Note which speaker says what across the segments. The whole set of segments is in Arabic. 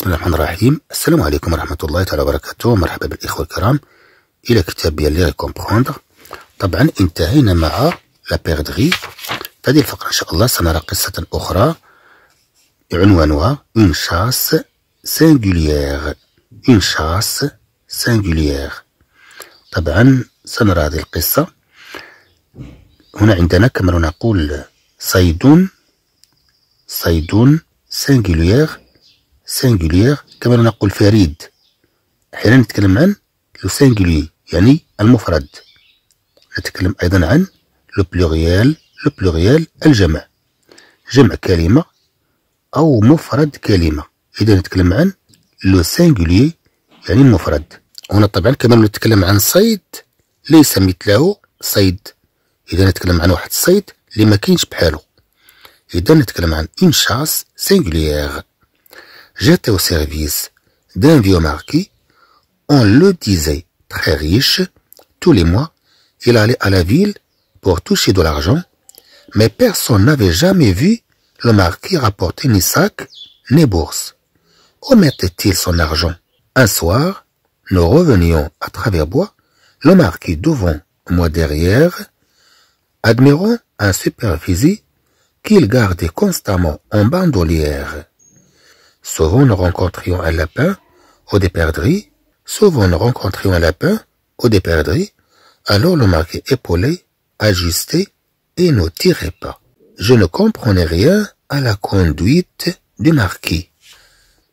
Speaker 1: بسم الله الرحمن الرحيم السلام عليكم ورحمة الله تعالى وبركاته مرحبا بالإخوة الكرام إلى كتاب بيان لي كومبخوندر طبعا انتهينا مع لا بيردغي هذه الفقرة إن شاء الله سنرى قصة أخرى عنوانها اون شاس سينغوليير اون شاس سينغوليير طبعا سنرى هذه القصة هنا عندنا كما نقول صيدون صيدون سينغوليير سينجولير كما نقول فريد حين نتكلم عن لو سينجولي يعني المفرد نتكلم أيضا عن لو بلوريال لو بلوريال الجمع جمع كلمة أو مفرد كلمة إذا نتكلم عن لو سينجولي يعني المفرد هنا طبعا كما نتكلم عن صيد ليس مثله صيد إذا نتكلم عن واحد الصيد اللي ما كاينش بحاله إذا نتكلم عن إنشاس سينجوليير j'étais au service d'un vieux marquis, on le disait très riche, tous les mois, il allait à la ville pour toucher de l'argent, mais personne n'avait jamais vu le marquis rapporter ni sac, ni bourse. Où mettait-il son argent Un soir, nous revenions à travers bois, le marquis devant, moi derrière, admirant un super-fusil qu'il gardait constamment en bandolière. Souvent nous rencontrions un lapin au perdrix. Souvent nous rencontrions un lapin au perdrix. Alors le marquis épaulé, ajusté et ne tirait pas. Je ne comprenais rien à la conduite du marquis.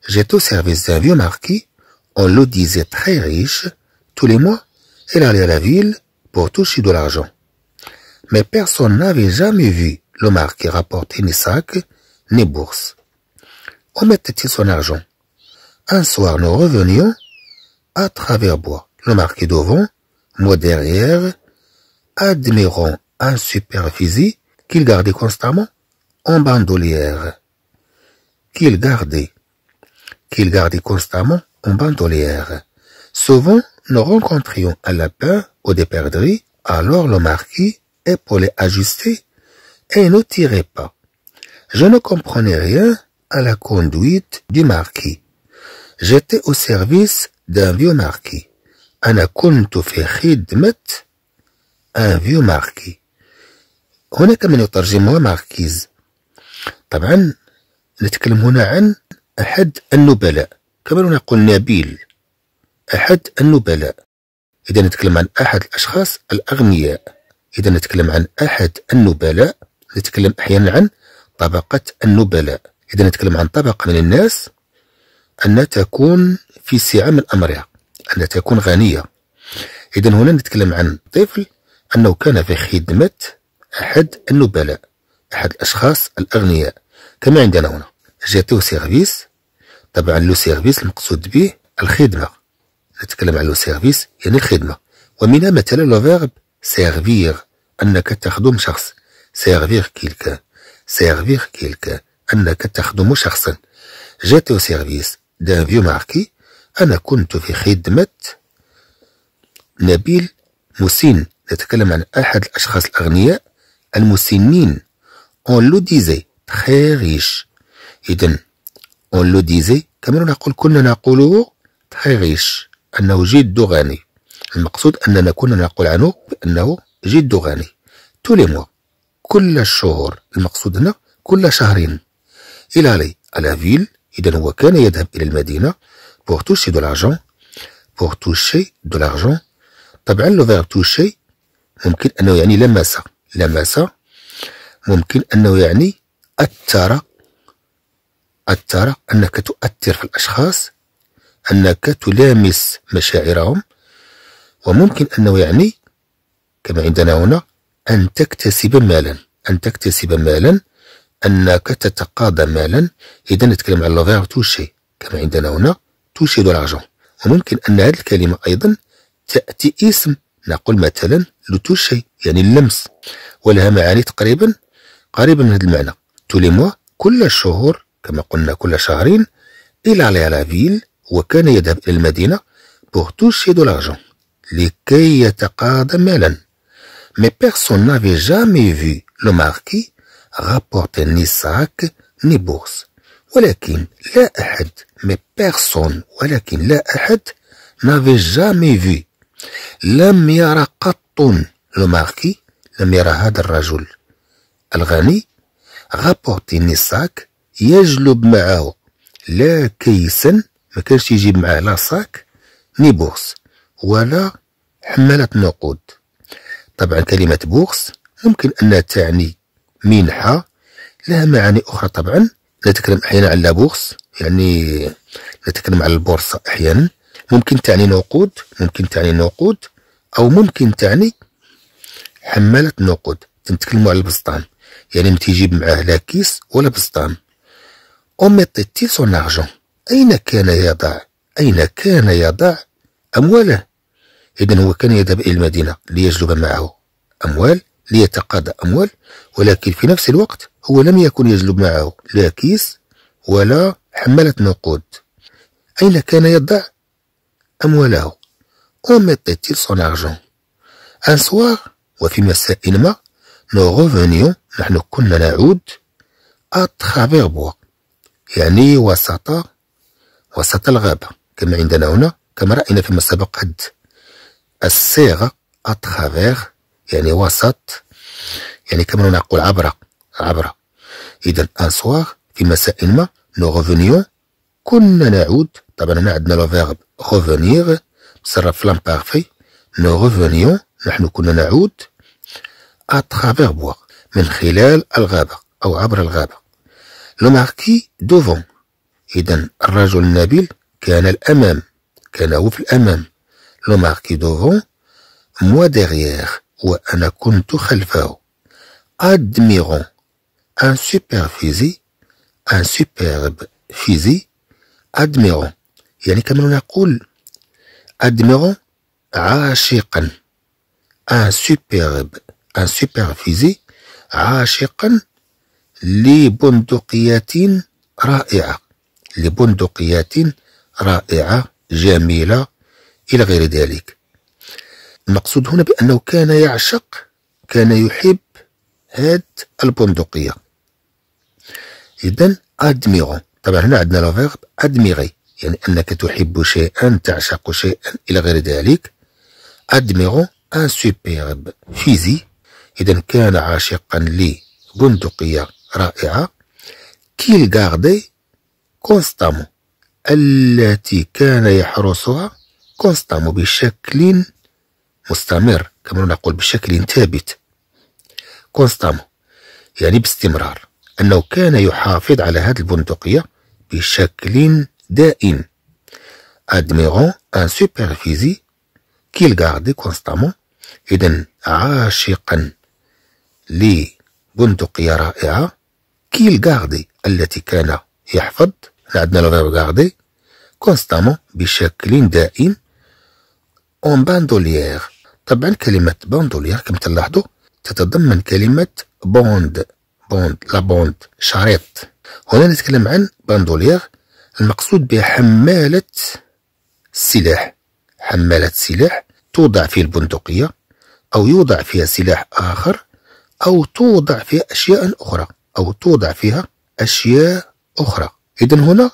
Speaker 1: J'étais au service d'un vieux marquis, on le disait très riche, tous les mois, il allait à la ville pour toucher de l'argent. Mais personne n'avait jamais vu le marquis rapporter ni sac, ni bourse. Où mettait-il son argent Un soir, nous revenions à travers bois. Le marquis devant, moi derrière, admirant un superficie qu'il gardait constamment en bandolière. Qu'il gardait, qu'il gardait constamment en bandolière. Souvent, nous rencontrions un lapin ou des perdrix, alors le marquis, les ajusté, et ne tirait pas. Je ne comprenais rien à la conduite du marquis. J'étais au service d'un vieux marquis. أنا كنت في خدمة un vieux marquis. هناك من يترجمها ماركيز طبعا نتكلم هنا عن أحد النبلاء كما نقول نبيل أحد النبلاء إذا نتكلم عن أحد الأشخاص الأغنياء إذا نتكلم عن أحد النبلاء نتكلم أحيانا عن طبقة النبلاء إذا نتكلم عن طبقة من الناس أن تكون في سعة من أمرها أن تكون غنية إذا هنا نتكلم عن طفل أنه كان في خدمة أحد النبلاء أحد الأشخاص الأغنياء كما عندنا هنا جاتو سيرفيس طبعا لو سيرفيس المقصود به الخدمة نتكلم عن لو سيرفيس يعني الخدمة ومنها مثلا لو فيرب سيرفير أنك تخدم شخص سيرفير كيلكان سيرفير كيلكان أنك تخدم شخصا جاتي او سيرفيس دان فيو ماركي أنا كنت في خدمة نبيل مسن نتكلم عن أحد الأشخاص الأغنياء المسنين اون لو ديزي تخي ريش إذن اون لو ديزي كما نقول كنا نقوله تخي ريش أنه جد غني المقصود أننا كنا نقول عنه بأنه جد غني تولي موا كل الشهور المقصود هنا كل شهرين Il allait à la ville, pour toucher de l'argent, pour toucher de l'argent. طبعا لو فيرب toucher ممكن انه يعني لمس لمس ممكن انه يعني اثر اثر انك تؤثر في الاشخاص انك تلامس مشاعرهم وممكن انه يعني كما عندنا هنا ان تكتسب مالا ان تكتسب مالا انك تتقاضى مالا اذا نتكلم على لوفير توشي كما عندنا هنا توشي دو لارجون وممكن ان هذه الكلمه ايضا تاتي اسم نقول مثلا لو توشي يعني اللمس ولها معاني تقريبا قريبه من هذا المعنى توليموا كل شهور كما قلنا كل شهرين الى لا فيل وكان يذهب الى المدينه بور توشي دو لارجون لكي يتقاضى مالا مي بيرسون نافي جامي في لو ماركي rapporte ni sac ni bourse ولكن لا أحد مي بيرسون ولكن لا أحد نافي جامي في لم يرى قط لو ماركي لم يرى هذا الرجل الغني غابورتي ساك يجلب معه لا كيسا ما كانش يجيب معاه لا صاك ني بورس ولا حمالة نقود طبعا كلمة بورس ممكن أنها تعني منحة لها معاني أخرى طبعا نتكلم أحيانا على لابورس يعني نتكلم على البورصة أحيانا ممكن تعني نقود ممكن تعني نقود أو ممكن تعني حمالة نقود تنتكلم على البسطام يعني تيجيب معاه لا كيس ولا بسطام أو ميطيتي سون أرجون أين كان يضع أين كان يضع أمواله إذا هو كان يذهب إلى المدينة ليجلب معه أموال ليتقاضى أموال ولكن في نفس الوقت هو لم يكن يجلب معه لا كيس ولا حمالة نقود أين كان يضع أمواله أون mettait-il son argent وفي مساء ما نو غوفونيون نحن كنا نعود أترافيغ بوا يعني وسط وسط الغابة كما عندنا هنا كما رأينا فيما سبق قد الصيغة à يعني وسط يعني كما نقول عبر عبر إذا أن سواغ في مساء ما نو غوفونيون كنا نعود طبعا هنا عندنا لو فيرب غوفونيغ مصرف في لامبارفي نو غوفونيون نحن كنا نعود اترافيغ بوا من خلال الغابة أو عبر الغابة لو ماركي دوفون إذا الرجل النبيل كان الأمام كان هو في الأمام لو ماركي دوفون موا ديغيير وأنا كنت خلفه أدميرون أن سوبر فيزي أن سوبرب فيزي أدميرون يعني كما نقول أدميرون عاشقا أن سوبرب أن سوبر فيزي عاشقا لبندقيات رائعة لبندقيات رائعة جميلة إلى غير ذلك المقصود هنا بأنه كان يعشق كان يحب هاد البندقية إذن أدميغو طبعا هنا عندنا لا أدميغي يعني أنك تحب شيئا تعشق شيئا إلى غير ذلك أدميغو أن سوبيرب فيزي إذن كان عاشقا لبندقية رائعة كيل غاردي كونستامون التي كان يحرسها كونستامون بشكل مستمر كما نقول بشكل ثابت كونستامو يعني باستمرار أنه كان يحافظ على هذه البندقية بشكل دائم ان un فيزي كيل غاردي كونستامون إذا عاشقا لبندقية رائعة كيل غاردي التي كان يحفظ عندنا لو غاردي كونستامون بشكل دائم اون باندوليير طبعا كلمة بندولير كما تلاحظوا تتضمن كلمة بوند بوند لا بوند شريط هنا نتكلم عن بندولير المقصود بها حمالة السلاح حمالة سلاح توضع في البندقية أو يوضع فيها سلاح آخر أو توضع فيها أشياء أخرى أو توضع فيها أشياء أخرى إذا هنا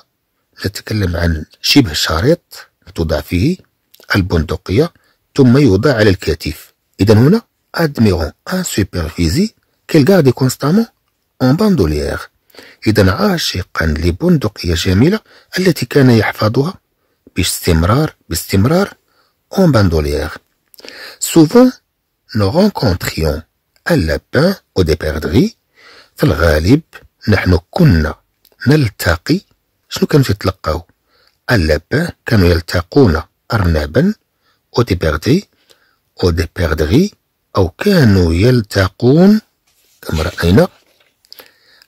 Speaker 1: نتكلم عن شبه شريط توضع فيه البندقية ثم يوضع على الكتف إذا هنا ادميرون ان سوبرفيزي كيل garde كونستامون اون bandoulière إذا عاشقا لبندقية جميلة التي كان يحفظها باستمرار باستمرار اون bandoulière سوفون نو رونكونتريون اللابان او دي des في الغالب نحن كنا نلتقي شنو كانوا يتلقاو اللابان كانوا يلتقون أرنبا او دي بيردي أو دي او كانوا يلتقون كما رأينا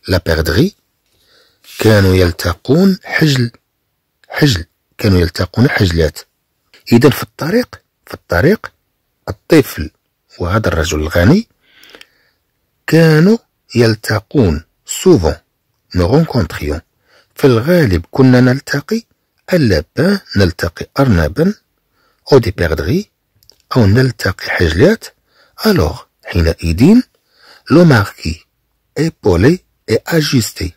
Speaker 1: لا بيردري كانوا يلتقون حجل حجل كانوا يلتقون حجلات إذا في الطريق في الطريق الطفل وهذا الرجل الغني كانوا يلتقون سوفون نو رونكونتريون في الغالب كنا نلتقي ألا نلتقي أرنبا أو دي بيردري أو نلتقي حجلات ألوغ حينئذ لو ماركي ايبولي اي اجيستي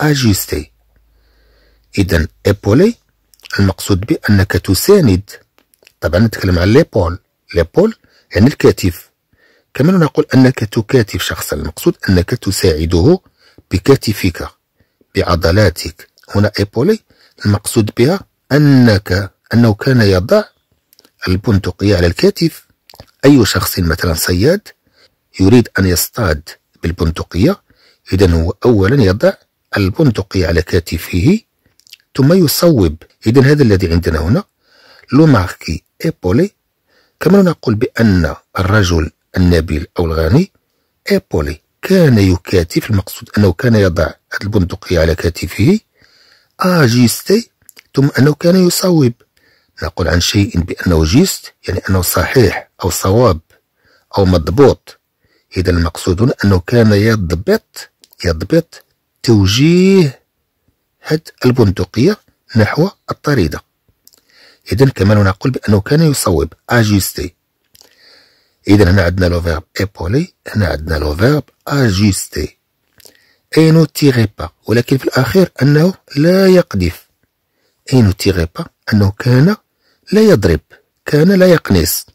Speaker 1: اجيستي إذا ايبولي المقصود بأنك تساند طبعا نتكلم عن ليبول ليبول يعني الكتف كما نقول أنك تكاتف شخصا المقصود أنك تساعده بكتفك بعضلاتك هنا إيبولي المقصود بها أنك أنه كان يضع البندقية على الكتف أي شخص مثلا صياد يريد أن يصطاد بالبندقية إذا هو أولا يضع البندقية على كتفه ثم يصوب إذا هذا الذي عندنا هنا لو ماركي إيبولي كما نقول بأن الرجل النبيل أو الغني إيبولي كان يكاتف المقصود أنه كان يضع البندقية على كتفه أجيستي ثم أنه كان يصوب نقول عن شيء بأنه جيست يعني أنه صحيح أو صواب أو مضبوط إذا المقصود أنه كان يضبط يضبط توجيه هد البندقية نحو الطريدة إذا كمان نقول بأنه كان يصوب أجيستي إذا هنا عندنا لو فيرب إيبولي هنا عندنا لو فيرب أجيستي إي نو تيغي با ولكن في الأخير أنه لا يقذف إي نو تيغي با أنه كان لا يضرب كان لا يقنص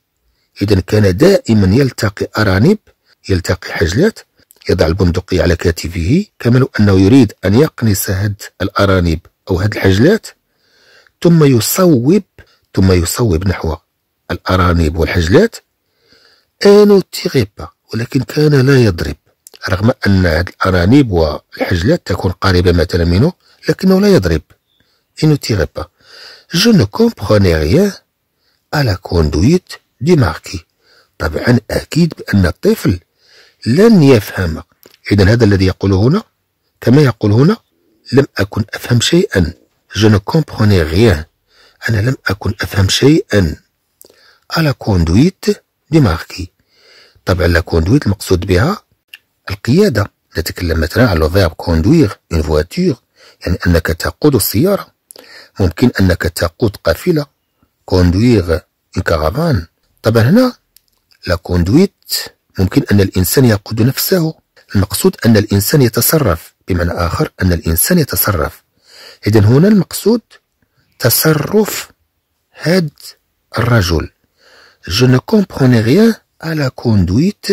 Speaker 1: إذا كان دائما يلتقي أرانب يلتقي حجلات يضع البندقية على كتفه كما لو أنه يريد أن يقنص هاد الأرانب أو هاد الحجلات ثم يصوب ثم يصوب نحو الأرانب والحجلات أنو تيغيبا ولكن كان لا يضرب رغم أن هاد الأرانب والحجلات تكون قريبة مثلا منه لكنه لا يضرب إنو تيغيبا je ne comprenais rien la كوندويت du marquis. طبعا أكيد بأن الطفل لن يفهم إذا هذا الذي يقول هنا كما يقول هنا لم أكن أفهم شيئا je ne comprenais rien أنا لم أكن أفهم شيئا على كوندويت دي ماركي طبعا لا كوندويت المقصود بها القيادة نتكلم مثلا على فيرب كوندوير اون فواتور يعني أنك تقود السيارة ممكن أنك تقود قافلة كوندويغ كارافان طبعا هنا لا كوندويت ممكن أن الإنسان يقود نفسه المقصود أن الإنسان يتصرف بمعنى آخر أن الإنسان يتصرف إذا هنا المقصود تصرف هاد الرجل جو نو كومبروني غيان ا لا كوندويت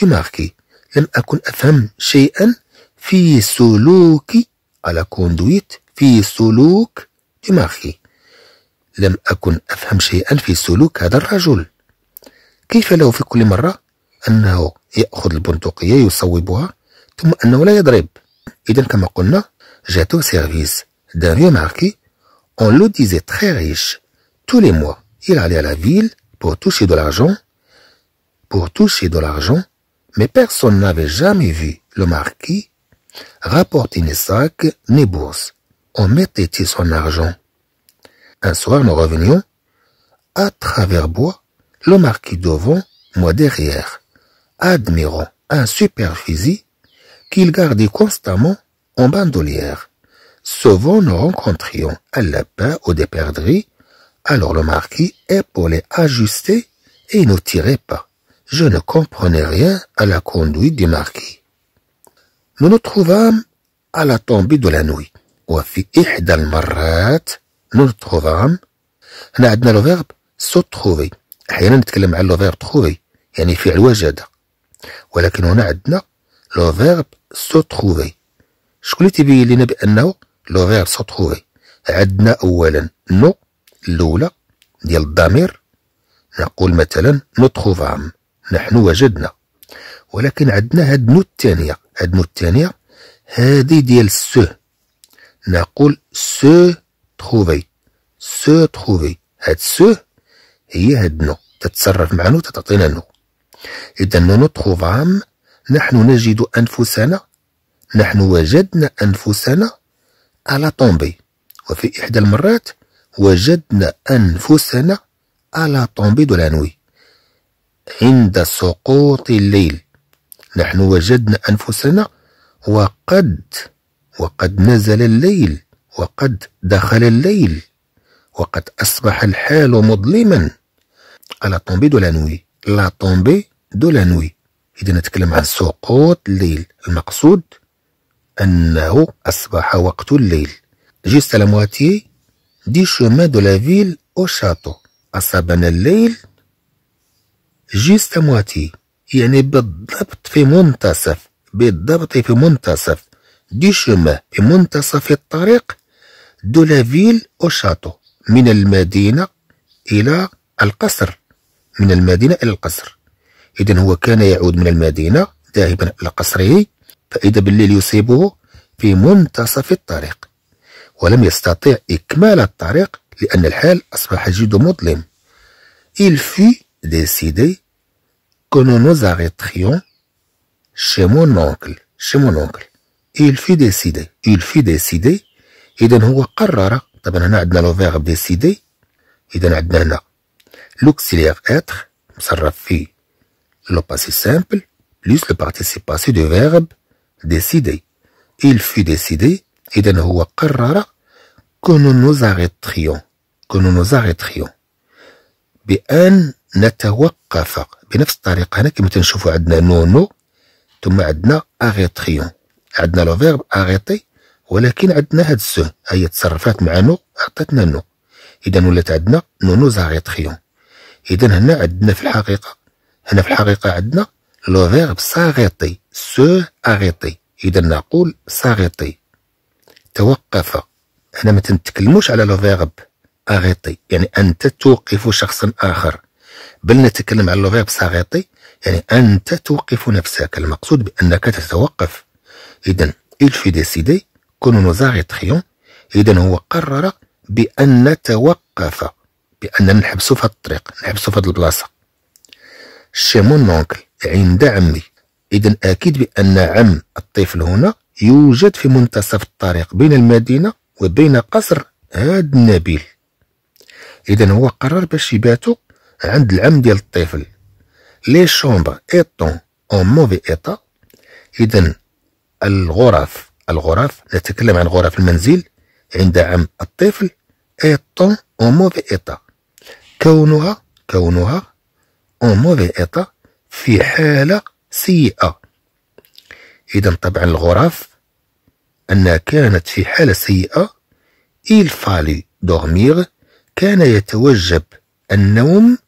Speaker 1: دو ماركي لم أكن أفهم شيئا في سلوكي على كوندويت في سلوك دماغي لم أكن أفهم شيئا في سلوك هذا الرجل كيف له في كل مرة أنه يأخذ البندقية يصوبها ثم أنه لا يضرب إذا كما قلنا جاتو سيرفيس دان ماركي اون لو ديزي تخي ريش تو لي موا إل علي لا فيل بور توشي دو لارجون بور توشي دو لارجون مي بيرسون نافي جامي في لو ماركي رابورتي ني ساك ني بورس on mettait il son argent. Un soir, nous revenions. À travers bois, le marquis devant, moi derrière, admirant un super fusil qu'il gardait constamment en bandolière. Souvent, nous rencontrions un lapin ou des perdrix. Alors le marquis, les ajusté, et ne tirait pas. Je ne comprenais rien à la conduite du marquis. Nous nous trouvâmes à la tombée de la nuit. وفي إحدى المرات نلت هنا عندنا لو فيرب سو تخوفي أحيانا نتكلم عن لو فيرب تخوفي يعني فعل وجد ولكن هنا عندنا لو فيرب سو تخوفي شكون اللي تيبين لنا بأنه لو فيرب سو تخوفي عندنا أولا نو الأولى ديال الضمير نقول مثلا نوتخوفام نحن وجدنا ولكن عندنا هاد نو الثانية هاد نو الثانية هادي ديال السه نقول سو تخوفي سو تخوفي هاد سو هي هاد نو تتصرف مع نو تتعطينا نو إذا نو تخوفام نحن نجد أنفسنا نحن وجدنا أنفسنا على طومبي وفي إحدى المرات وجدنا أنفسنا على طومبي دو لانوي عند سقوط الليل نحن وجدنا أنفسنا وقد وقد نزل الليل وقد دخل الليل وقد أصبح الحال مظلما لا طومبي دو لانوي لا طومبي دو لانوي إذا نتكلم عن سقوط الليل المقصود أنه أصبح وقت الليل جيست لا مواتيي دي شومان دو لا فيل أو شاطو أصابنا الليل جيست مواتيي يعني بالضبط في منتصف بالضبط في منتصف du في منتصف الطريق دو لا فيل او شاتو من المدينة إلى القصر من المدينة إلى القصر إذا هو كان يعود من المدينة ذاهبا إلى قصره فإذا بالليل يصيبه في منتصف الطريق ولم يستطيع إكمال الطريق لأن الحال أصبح جد مظلم Il fut décidé que nous nous arrêterions chez mon oncle, chez mon oncle. il في décider il في décider اذا هو قرر طبعا هنا عندنا لو فيرب ديسيدي اذا عندنا هنا لوكسيلير اتر مصرف في لو باسي سامبل بلس لو بارتيسيب باسي دو فيرب ديسيدي il fut décidé اذا هو قرر كون نو nous كون que nous بان نتوقف بنفس الطريقه هنا كما تنشوفوا عندنا نونو ثم عندنا اريتريون عندنا لو فيرب اريتي ولكن عندنا هاد السو هي تصرفات مع نو عطاتنا نو اذا ولات عندنا نو نو زاريتريون اذا هنا عندنا في الحقيقه هنا في الحقيقه عندنا لو فيرب ساغيطي سو اريتي اذا نقول ساغيطي توقف هنا ما تنتكلموش على لو فيرب اريتي يعني انت توقف شخصا اخر بل نتكلم على لو فيرب ساغيطي يعني انت توقف نفسك المقصود بانك تتوقف إذا il fut décidé que nous nous إذا هو قرر بأن نتوقف بأننا نحبسو في الطريق نحبسو في البلاصة شي مون اونكل عند عمي إذا أكيد بأن عم الطفل هنا يوجد في منتصف الطريق بين المدينة وبين قصر هاد النبيل إذا هو قرر باش يباتو عند العم ديال الطفل لي شومبر ايطون اون موفي ايطا إذا الغرف الغرف نتكلم عن غرف المنزل عند عم الطفل ايطون اون موفي ايطا كونها كونها اون موفي ايطا في حالة سيئة إذا طبعا الغرف أنها كانت في حالة سيئة إيل فالي دورميغ كان يتوجب النوم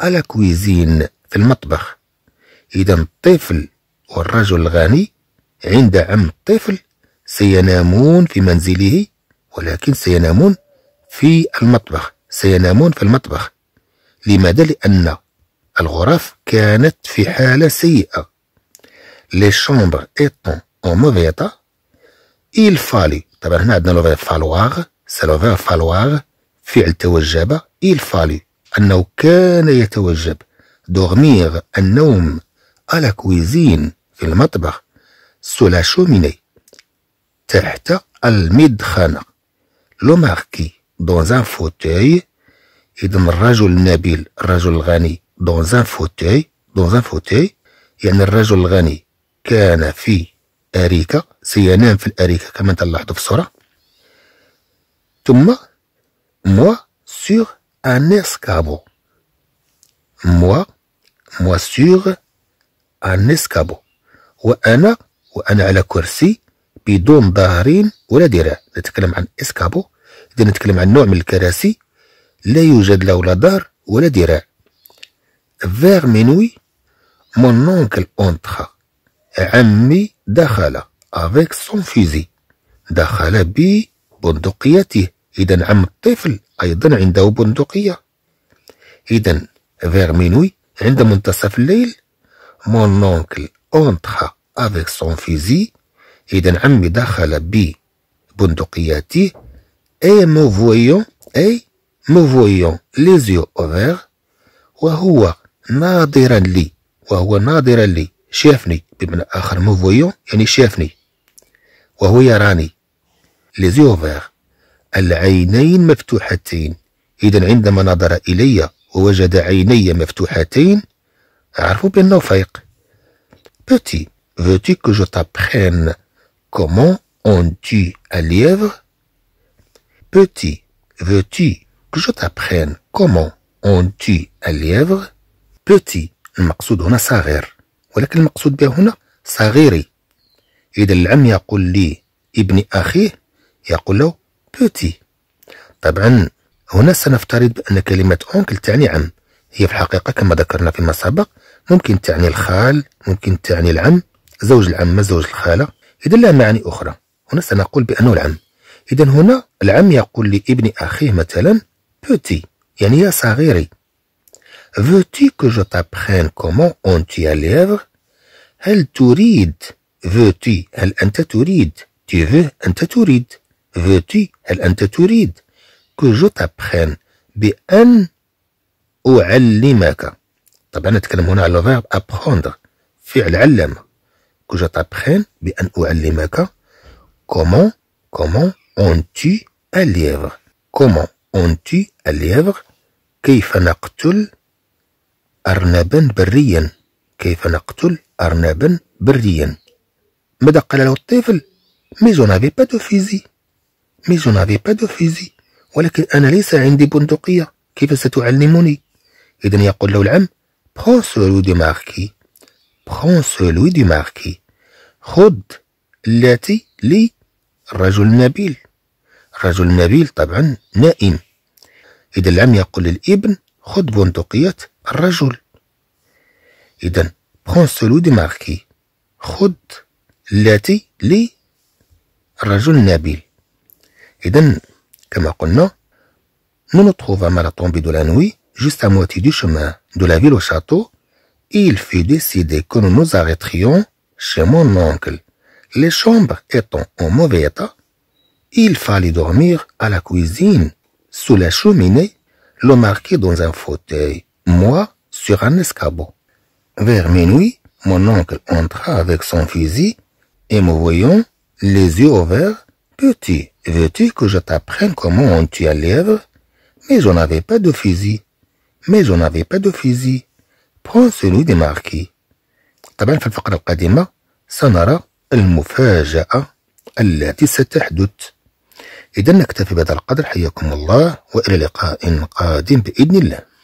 Speaker 1: على كويزين في المطبخ إذا الطفل والرجل الغني عند عم الطفل سينامون في منزله ولكن سينامون في المطبخ سينامون في المطبخ لماذا؟ لأن الغرف كانت في حالة سيئة لي شومبر إيتون أو موفيطا إيل فالي طبعا هنا عندنا لو فالواغ سي لو فالواغ فعل توجب إيل فالي أنه كان يتوجب دوغميغ النوم على كويزين في المطبخ sous la تحت المدخنة لو ماركي دون زان فوتوي إذن الرجل النبيل الرجل الغني دون زان فوتوي دون زان فوتوي يعني الرجل الغني كان في أريكة سينام في الأريكة كما تلاحظوا في الصورة ثم موا سيغ أن إسكابو موا موا سيغ أن إسكابو وأنا وانا على كرسي بدون ظهرين ولا ذراع نتكلم عن اسكابو اذا نتكلم عن نوع من الكراسي لا يوجد له لا ظهر ولا ذراع فيغ منوي مون اونكل اونتخا عمي دخل افيك سون فيزي دخل ببندقيته اذا عم الطفل ايضا عنده بندقيه اذا فيغ منوي عند منتصف الليل مون اونكل اونتخا افيك سون فيزي اذا عمي دخل ب Bundukiyati, اي مو voyant, اي مو voyant les yeux وهو ناظرا لي وهو ناظرا لي شافني بمعنى آخر مو فويون يعني شافني وهو يراني ليزيو اوفيغ العينين مفتوحتين إذا عندما نظر إلي ووجد عيني مفتوحتين عرفوا بأنه فايق بوتي veux-tu que je t'apprenne comment on tue un lièvre Petit, veux-tu que je t'apprenne comment on tue un lièvre Petit, المقصود هنا صغير ولكن المقصود به هنا صغيري إذا العم يقول لي ابن أخيه يقول له بوتي طبعا هنا سنفترض بأن كلمة أونكل تعني عم هي في الحقيقة كما ذكرنا فيما سبق ممكن تعني الخال ممكن تعني العم زوج العمة زوج الخالة إذا لا معاني أخرى هنا سنقول بأنه العم إذا هنا العم يقول لابن أخيه مثلا بوتي يعني يا صغيري veux-tu que je t'apprenne comment on lèvres هل تريد veux-tu هل أنت تريد tu veux أنت تريد veux-tu هل أنت تريد que je t'apprenne بأن أعلمك طبعا نتكلم هنا على الفيرب apprendre فعل علم que je t'apprenne بأن أعلمك comment comment on tue un lièvre comment on tue un lièvre كيف نقتل أرنبا بريا كيف نقتل أرنبا بريا ماذا قال له الطفل مي نافي با دو فيزي مي نافي با دو فيزي ولكن أنا ليس عندي بندقية كيف ستعلمني إذا يقول له العم prends celui de marquis بخون سولوي دي ماركي خذ اللاتي لي الرجل نبيل رجل نبيل طبعا نائم إذا العم يقول للابن خذ بندقية الرجل إذا برون سولوي دي ماركي خذ التي لي الرجل نبيل إذا كما قلنا nous nous طومبي دو لا نوي جوست ا moitié دو شومان دو لا فيل او شاتو il fut décidé que nous nous arrêterions chez mon oncle. Les chambres étant en mauvais état, il fallait dormir à la cuisine, sous la cheminée, le marqué dans un fauteuil, moi sur un escabeau. Vers minuit, mon oncle entra avec son fusil et me voyant, les yeux ouverts, Petit, veux-tu que je t'apprenne comment on tue à lèvres ?» Mais je n'avais pas de fusil. Mais je n'avais pas de fusil. بونسوني دي ماركي طبعا في الفقرة القادمة سنرى المفاجأة التي ستحدث إذا نكتفي بهذا القدر حياكم الله وإلى لقاء قادم بإذن الله